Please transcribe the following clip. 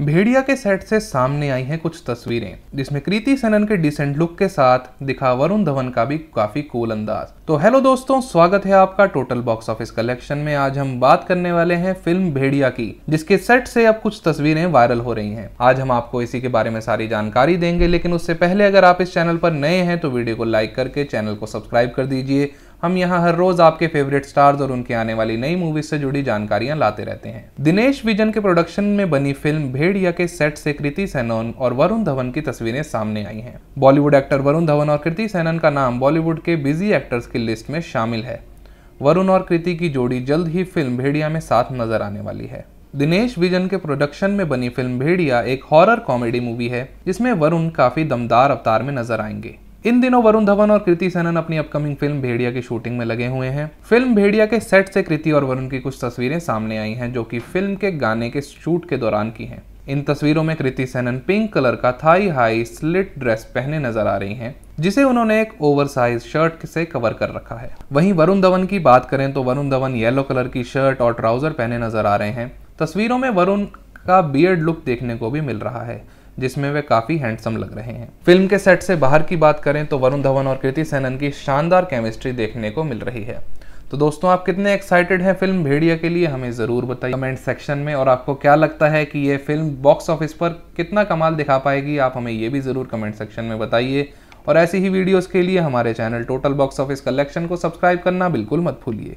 भेड़िया के सेट से सामने आई हैं कुछ तस्वीरें जिसमें कृति सेनन के डिसेंट लुक के साथ दिखा वरुण धवन का भी काफी कूल अंदाज तो हेलो दोस्तों स्वागत है आपका टोटल बॉक्स ऑफिस कलेक्शन में आज हम बात करने वाले हैं फिल्म भेड़िया की जिसके सेट से अब कुछ तस्वीरें वायरल हो रही हैं आज हम आपको इसी के बारे में सारी जानकारी देंगे लेकिन उससे पहले अगर आप इस चैनल पर नए हैं तो वीडियो को लाइक करके चैनल को सब्सक्राइब कर दीजिए हम यहाँ हर रोज आपके फेवरेट स्टार्स और उनके आने वाली नई मूवीज से जुड़ी जानकारियां लाते रहते हैं दिनेश विजन के प्रोडक्शन में बनी फिल्म भेड़िया के सेट से कृति सेनन और वरुण धवन की तस्वीरें सामने आई हैं बॉलीवुड एक्टर वरुण धवन और कृति सेनन का नाम बॉलीवुड के बिजी एक्टर्स की लिस्ट में शामिल है वरुण और कृति की जोड़ी जल्द ही फिल्म भेड़िया में साथ नजर आने वाली है दिनेश विजन के प्रोडक्शन में बनी फिल्म भेड़िया एक हॉरर कॉमेडी मूवी है जिसमें वरुण काफी दमदार अवतार में नजर आएंगे इन दिनों वरुण धवन और कृति सेनन अपनी अपकमिंग फिल्म भेड़िया की शूटिंग में लगे हुए हैं फिल्म भेड़िया के सेट से कृति और वरुण की कुछ तस्वीरें सामने आई हैं जो कि फिल्म के गाने के शूट के दौरान की हैं इन तस्वीरों में कृति सेनन पिंक कलर का थाई हाई स्लिट ड्रेस पहने नजर आ रही हैं जिसे उन्होंने एक ओवर साइज शर्ट से कवर कर रखा है वहीं वरुण धवन की बात करें तो वरुण धवन येलो कलर की शर्ट और ट्राउजर पहने नजर आ रहे हैं तस्वीरों में वरुण का बियर्ड लुक देखने को भी मिल रहा है जिसमें वे काफी हैंडसम लग रहे हैं फिल्म के सेट से बाहर की बात करें तो वरुण धवन और कृति सेनन की शानदार केमिस्ट्री देखने को मिल रही है तो दोस्तों आप कितने एक्साइटेड हैं फिल्म भेड़िया के लिए हमें ज़रूर बताइए कमेंट सेक्शन में और आपको क्या लगता है कि ये फिल्म बॉक्स ऑफिस पर कितना कमाल दिखा पाएगी आप हमें ये भी ज़रूर कमेंट सेक्शन में बताइए और ऐसी ही वीडियोस के लिए हमारे channel total box office collection को सब्सक्राइब करना बिल्कुल मत भूलिए